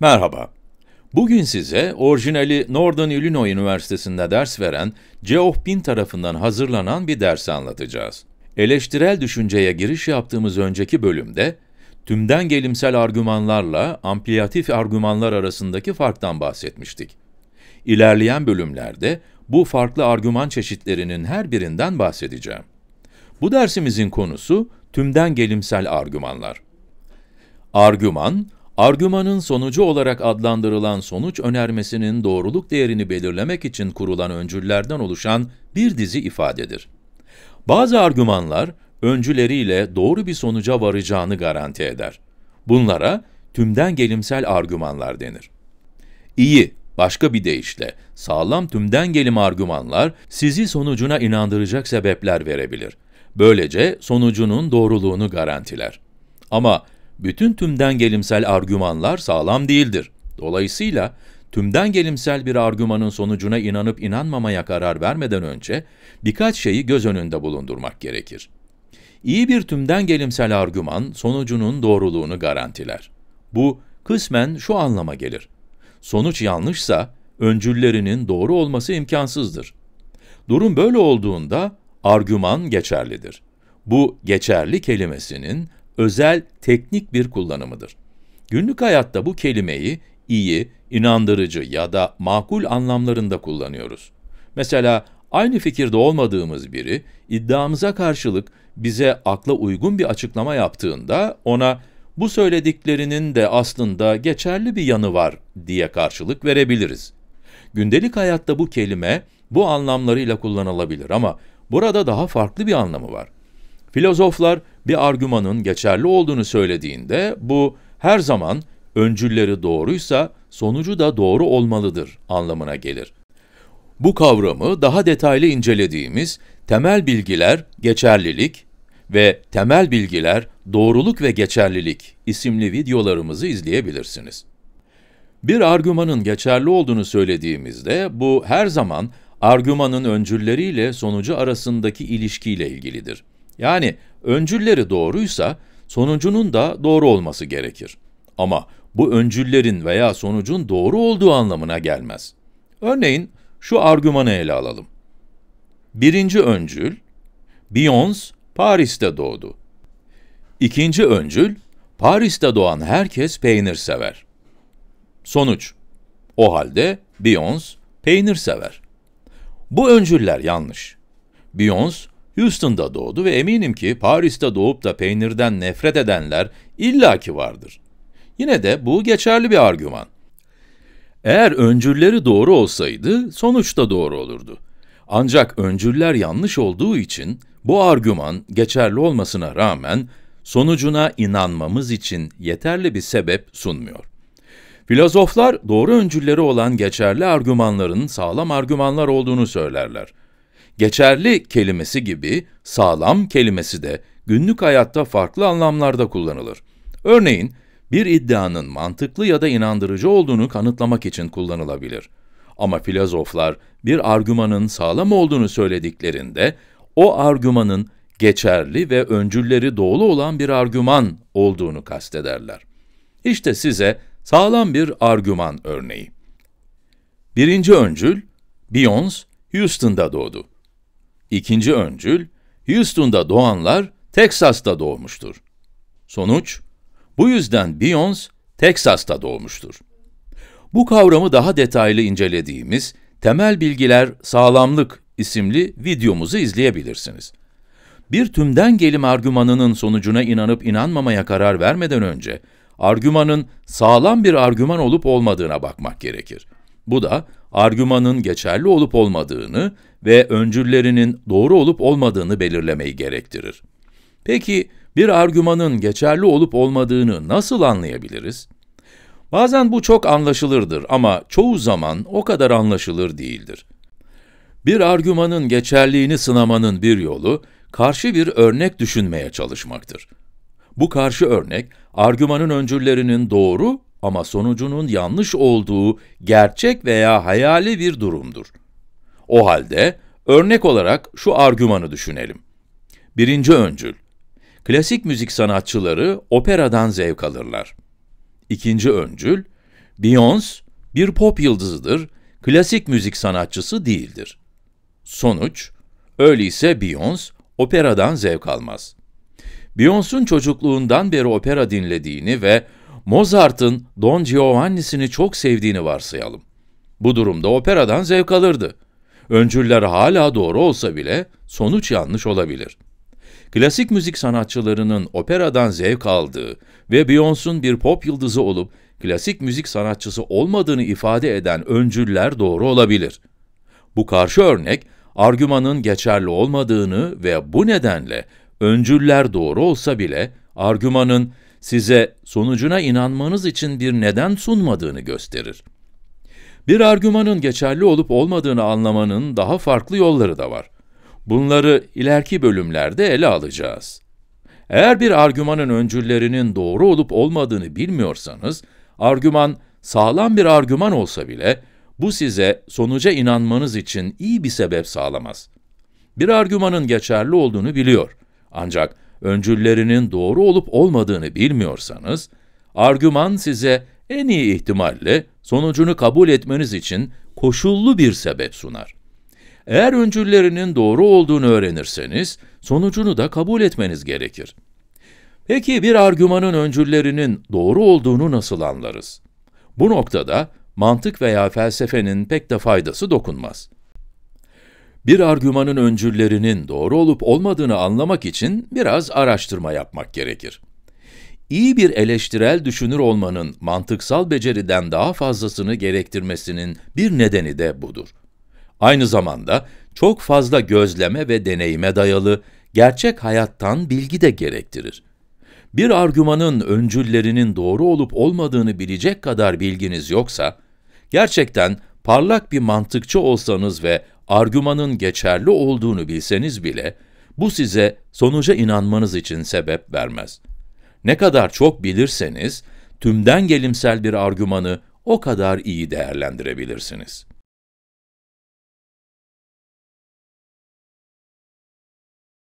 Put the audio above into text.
Merhaba. Bugün size orijinali Northern Illinois Üniversitesi'nde ders veren Geoff Bin tarafından hazırlanan bir ders anlatacağız. Eleştirel düşünceye giriş yaptığımız önceki bölümde, tümden gelimsel argümanlarla ampliyatif argümanlar arasındaki farktan bahsetmiştik. İlerleyen bölümlerde bu farklı argüman çeşitlerinin her birinden bahsedeceğim. Bu dersimizin konusu tümden gelimsel argümanlar. Argüman, Argümanın sonucu olarak adlandırılan sonuç önermesinin doğruluk değerini belirlemek için kurulan öncüllerden oluşan bir dizi ifadedir. Bazı argümanlar öncüleriyle doğru bir sonuca varacağını garanti eder. Bunlara tümden gelimsel argümanlar denir. İyi, başka bir deyişle sağlam tümden gelim argümanlar sizi sonucuna inandıracak sebepler verebilir. Böylece sonucunun doğruluğunu garantiler. Ama bütün tümden gelimsel argümanlar sağlam değildir. Dolayısıyla tümden gelimsel bir argümanın sonucuna inanıp inanmamaya karar vermeden önce birkaç şeyi göz önünde bulundurmak gerekir. İyi bir tümden gelimsel argüman sonucunun doğruluğunu garantiler. Bu kısmen şu anlama gelir. Sonuç yanlışsa öncüllerinin doğru olması imkansızdır. Durum böyle olduğunda argüman geçerlidir. Bu geçerli kelimesinin özel teknik bir kullanımıdır. Günlük hayatta bu kelimeyi iyi, inandırıcı ya da makul anlamlarında kullanıyoruz. Mesela aynı fikirde olmadığımız biri iddiamıza karşılık bize akla uygun bir açıklama yaptığında ona bu söylediklerinin de aslında geçerli bir yanı var diye karşılık verebiliriz. Gündelik hayatta bu kelime bu anlamlarıyla kullanılabilir ama burada daha farklı bir anlamı var. Filozoflar bir argümanın geçerli olduğunu söylediğinde bu her zaman öncülleri doğruysa sonucu da doğru olmalıdır anlamına gelir. Bu kavramı daha detaylı incelediğimiz temel bilgiler geçerlilik ve temel bilgiler doğruluk ve geçerlilik isimli videolarımızı izleyebilirsiniz. Bir argümanın geçerli olduğunu söylediğimizde bu her zaman argümanın öncülleriyle sonucu arasındaki ilişkiyle ilgilidir. Yani öncülleri doğruysa sonucunun da doğru olması gerekir. Ama bu öncüllerin veya sonucun doğru olduğu anlamına gelmez. Örneğin şu argümanı ele alalım. Birinci öncül, Beyoncé Paris'te doğdu. İkinci öncül, Paris'te doğan herkes peynir sever. Sonuç, o halde Beyoncé peynir sever. Bu öncüller yanlış. Beyoncé Houston'da doğdu ve eminim ki Paris'te doğup da peynirden nefret edenler illaki vardır. Yine de bu geçerli bir argüman. Eğer öncülleri doğru olsaydı sonuç da doğru olurdu. Ancak öncüller yanlış olduğu için bu argüman geçerli olmasına rağmen sonucuna inanmamız için yeterli bir sebep sunmuyor. Filozoflar doğru öncülleri olan geçerli argümanların sağlam argümanlar olduğunu söylerler. Geçerli kelimesi gibi sağlam kelimesi de günlük hayatta farklı anlamlarda kullanılır. Örneğin, bir iddianın mantıklı ya da inandırıcı olduğunu kanıtlamak için kullanılabilir. Ama filozoflar bir argümanın sağlam olduğunu söylediklerinde, o argümanın geçerli ve öncülleri doğulu olan bir argüman olduğunu kastederler. İşte size sağlam bir argüman örneği. Birinci öncül, Beyoncé, Houston'da doğdu. İkinci öncül, Houston'da doğanlar Texas'ta doğmuştur. Sonuç, bu yüzden Beyoncé Texas'ta doğmuştur. Bu kavramı daha detaylı incelediğimiz Temel Bilgiler Sağlamlık isimli videomuzu izleyebilirsiniz. Bir tümden gelim argümanının sonucuna inanıp inanmamaya karar vermeden önce, argümanın sağlam bir argüman olup olmadığına bakmak gerekir. Bu da argümanın geçerli olup olmadığını ve öncüllerinin doğru olup olmadığını belirlemeyi gerektirir. Peki bir argümanın geçerli olup olmadığını nasıl anlayabiliriz? Bazen bu çok anlaşılırdır ama çoğu zaman o kadar anlaşılır değildir. Bir argümanın geçerliğini sınamanın bir yolu, karşı bir örnek düşünmeye çalışmaktır. Bu karşı örnek, argümanın öncüllerinin doğru ama sonucunun yanlış olduğu gerçek veya hayali bir durumdur. O halde örnek olarak şu argümanı düşünelim. Birinci öncül. Klasik müzik sanatçıları operadan zevk alırlar. İkinci öncül. Beyoncé bir pop yıldızıdır, klasik müzik sanatçısı değildir. Sonuç, öyleyse Beyoncé operadan zevk almaz. Beyoncé'un çocukluğundan beri opera dinlediğini ve Mozart'ın Don Giovanni'sini çok sevdiğini varsayalım. Bu durumda operadan zevk alırdı. Öncüller hala doğru olsa bile sonuç yanlış olabilir. Klasik müzik sanatçılarının operadan zevk aldığı ve Beyoncé'un bir pop yıldızı olup klasik müzik sanatçısı olmadığını ifade eden öncüller doğru olabilir. Bu karşı örnek, argümanın geçerli olmadığını ve bu nedenle öncüller doğru olsa bile argümanın size sonucuna inanmanız için bir neden sunmadığını gösterir. Bir argümanın geçerli olup olmadığını anlamanın daha farklı yolları da var. Bunları ileriki bölümlerde ele alacağız. Eğer bir argümanın öncüllerinin doğru olup olmadığını bilmiyorsanız, argüman sağlam bir argüman olsa bile, bu size sonuca inanmanız için iyi bir sebep sağlamaz. Bir argümanın geçerli olduğunu biliyor. Ancak öncüllerinin doğru olup olmadığını bilmiyorsanız, argüman size en iyi ihtimalle sonucunu kabul etmeniz için koşullu bir sebep sunar. Eğer öncüllerinin doğru olduğunu öğrenirseniz, sonucunu da kabul etmeniz gerekir. Peki bir argümanın öncüllerinin doğru olduğunu nasıl anlarız? Bu noktada mantık veya felsefenin pek de faydası dokunmaz. Bir argümanın öncüllerinin doğru olup olmadığını anlamak için biraz araştırma yapmak gerekir. İyi bir eleştirel düşünür olmanın mantıksal beceriden daha fazlasını gerektirmesinin bir nedeni de budur. Aynı zamanda çok fazla gözleme ve deneyime dayalı gerçek hayattan bilgi de gerektirir. Bir argümanın öncüllerinin doğru olup olmadığını bilecek kadar bilginiz yoksa, gerçekten parlak bir mantıkçı olsanız ve argümanın geçerli olduğunu bilseniz bile, bu size sonuca inanmanız için sebep vermez. Ne kadar çok bilirseniz, tümden gelimsel bir argümanı o kadar iyi değerlendirebilirsiniz.